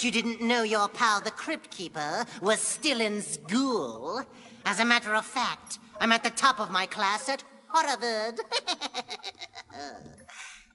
you didn't know your pal the crypt keeper was still in school. As a matter of fact, I'm at the top of my class at Harvard.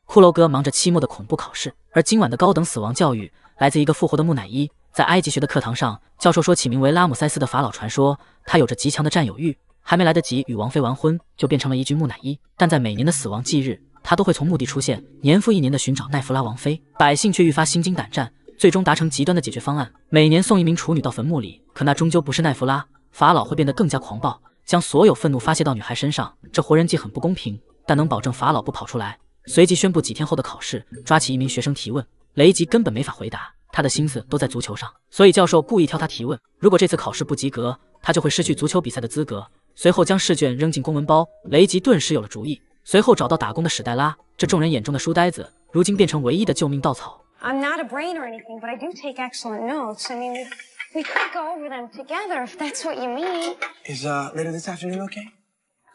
骷髅哥忙着期末的恐怖考试，而今晚的高等死亡教育来自一个复活的木乃伊。在埃及学的课堂上，教授说起名为拉姆塞斯的法老传说，他有着极强的占有欲，还没来得及与王妃完婚就变成了一具木乃伊。但在每年的死亡忌日，他都会从墓地出现，年复一年地寻找奈芙拉王妃，百姓却愈发心惊胆战。最终达成极端的解决方案，每年送一名处女到坟墓里。可那终究不是奈芙拉，法老会变得更加狂暴，将所有愤怒发泄到女孩身上。这活人祭很不公平，但能保证法老不跑出来。随即宣布几天后的考试，抓起一名学生提问，雷吉根本没法回答，他的心思都在足球上。所以教授故意挑他提问。如果这次考试不及格，他就会失去足球比赛的资格。随后将试卷扔进公文包，雷吉顿时有了主意。随后找到打工的史黛拉，这众人眼中的书呆子，如今变成唯一的救命稻草。I'm not a brain or anything, but I do take excellent notes. I mean, we we could go over them together if that's what you mean. Is uh later this afternoon okay?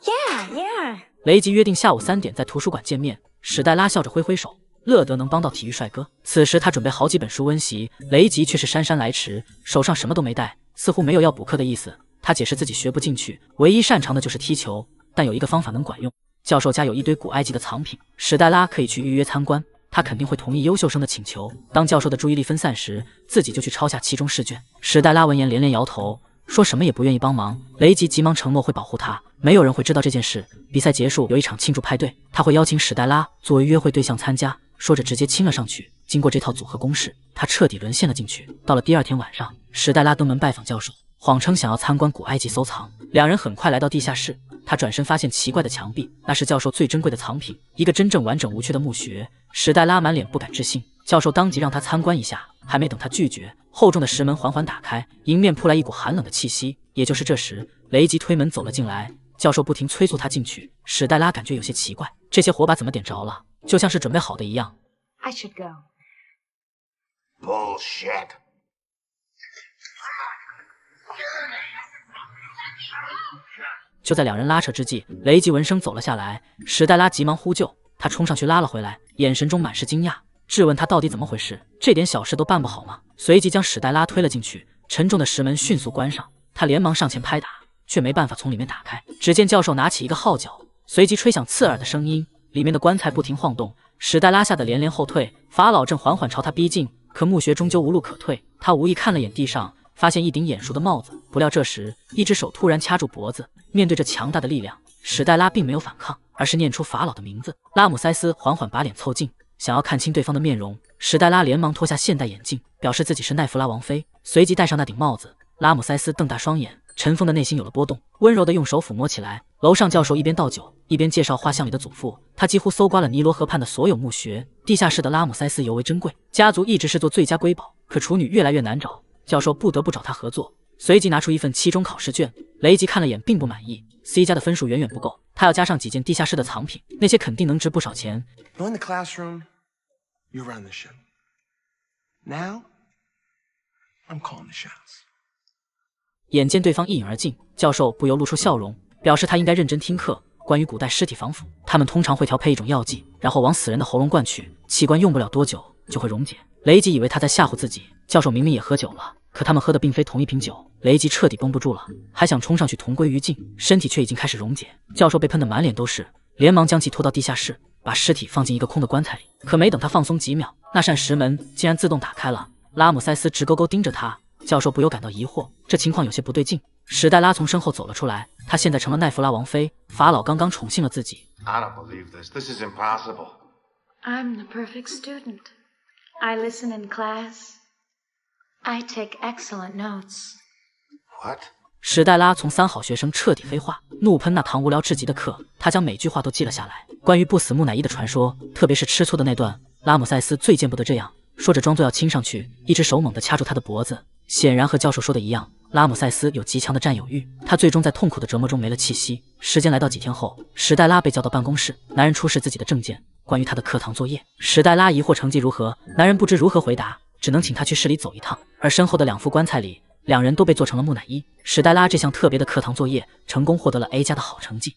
Yeah, yeah. 雷吉约定下午三点在图书馆见面。史黛拉笑着挥挥手，乐得能帮到体育帅哥。此时他准备好几本书温习，雷吉却是姗姗来迟，手上什么都没带，似乎没有要补课的意思。他解释自己学不进去，唯一擅长的就是踢球。但有一个方法能管用，教授家有一堆古埃及的藏品，史黛拉可以去预约参观。他肯定会同意优秀生的请求。当教授的注意力分散时，自己就去抄下期中试卷。史黛拉闻言连连摇头，说什么也不愿意帮忙。雷吉急忙承诺会保护他，没有人会知道这件事。比赛结束，有一场庆祝派对，他会邀请史黛拉作为约会对象参加。说着直接亲了上去。经过这套组合攻势，他彻底沦陷了进去。到了第二天晚上，史黛拉登门拜访教授。谎称想要参观古埃及收藏，两人很快来到地下室。他转身发现奇怪的墙壁，那是教授最珍贵的藏品——一个真正完整无缺的墓穴。史黛拉满脸不敢置信，教授当即让他参观一下。还没等他拒绝，厚重的石门缓缓打开，迎面扑来一股寒冷的气息。也就是这时，雷吉推门走了进来，教授不停催促他进去。史黛拉感觉有些奇怪，这些火把怎么点着了？就像是准备好的一样。就在两人拉扯之际，雷吉闻声走了下来。史黛拉急忙呼救，他冲上去拉了回来，眼神中满是惊讶，质问他到底怎么回事，这点小事都办不好吗？随即将史黛拉推了进去，沉重的石门迅速关上。他连忙上前拍打，却没办法从里面打开。只见教授拿起一个号角，随即吹响刺耳的声音，里面的棺材不停晃动。史黛拉吓得连连后退，法老正缓缓朝他逼近。可墓穴终究无路可退，他无意看了眼地上，发现一顶眼熟的帽子。不料，这时一只手突然掐住脖子。面对着强大的力量，史黛拉并没有反抗，而是念出法老的名字。拉姆塞斯缓缓把脸凑近，想要看清对方的面容。史黛拉连忙脱下现代眼镜，表示自己是奈芙拉王妃，随即戴上那顶帽子。拉姆塞斯瞪大双眼，尘封的内心有了波动，温柔的用手抚摸起来。楼上教授一边倒酒，一边介绍画像里的祖父。他几乎搜刮了尼罗河畔的所有墓穴，地下室的拉姆塞斯尤为珍贵，家族一直是做最佳瑰宝。可处女越来越难找，教授不得不找他合作。随即拿出一份期中考试卷，雷吉看了眼，并不满意。C 家的分数远远不够，他要加上几件地下室的藏品，那些肯定能值不少钱。眼见对方一饮而尽，教授不由露出笑容，表示他应该认真听课。关于古代尸体防腐，他们通常会调配一种药剂，然后往死人的喉咙灌去，器官用不了多久就会溶解。雷吉以为他在吓唬自己，教授明明也喝酒了。可他们喝的并非同一瓶酒，雷吉彻底绷不住了，还想冲上去同归于尽，身体却已经开始溶解。教授被喷得满脸都是，连忙将其拖到地下室，把尸体放进一个空的棺材里。可没等他放松几秒，那扇石门竟然自动打开了。拉姆塞斯直勾勾盯着他，教授不由感到疑惑，这情况有些不对劲。史黛拉从身后走了出来，她现在成了奈芙拉王妃，法老刚刚宠幸了自己。I believe this. This is impossible. I'm I listen in don't student. the perfect class. I take excellent notes. What？史黛拉从三好学生彻底黑化，怒喷那堂无聊至极的课。她将每句话都记了下来。关于不死木乃伊的传说，特别是吃醋的那段，拉姆塞斯最见不得这样。说着，装作要亲上去，一只手猛地掐住他的脖子。显然和教授说的一样，拉姆塞斯有极强的占有欲。他最终在痛苦的折磨中没了气息。时间来到几天后，史黛拉被叫到办公室，男人出示自己的证件，关于他的课堂作业。史黛拉疑惑成绩如何，男人不知如何回答。只能请他去市里走一趟，而身后的两副棺材里，两人都被做成了木乃伊。史黛拉这项特别的课堂作业成功获得了 A 加的好成绩。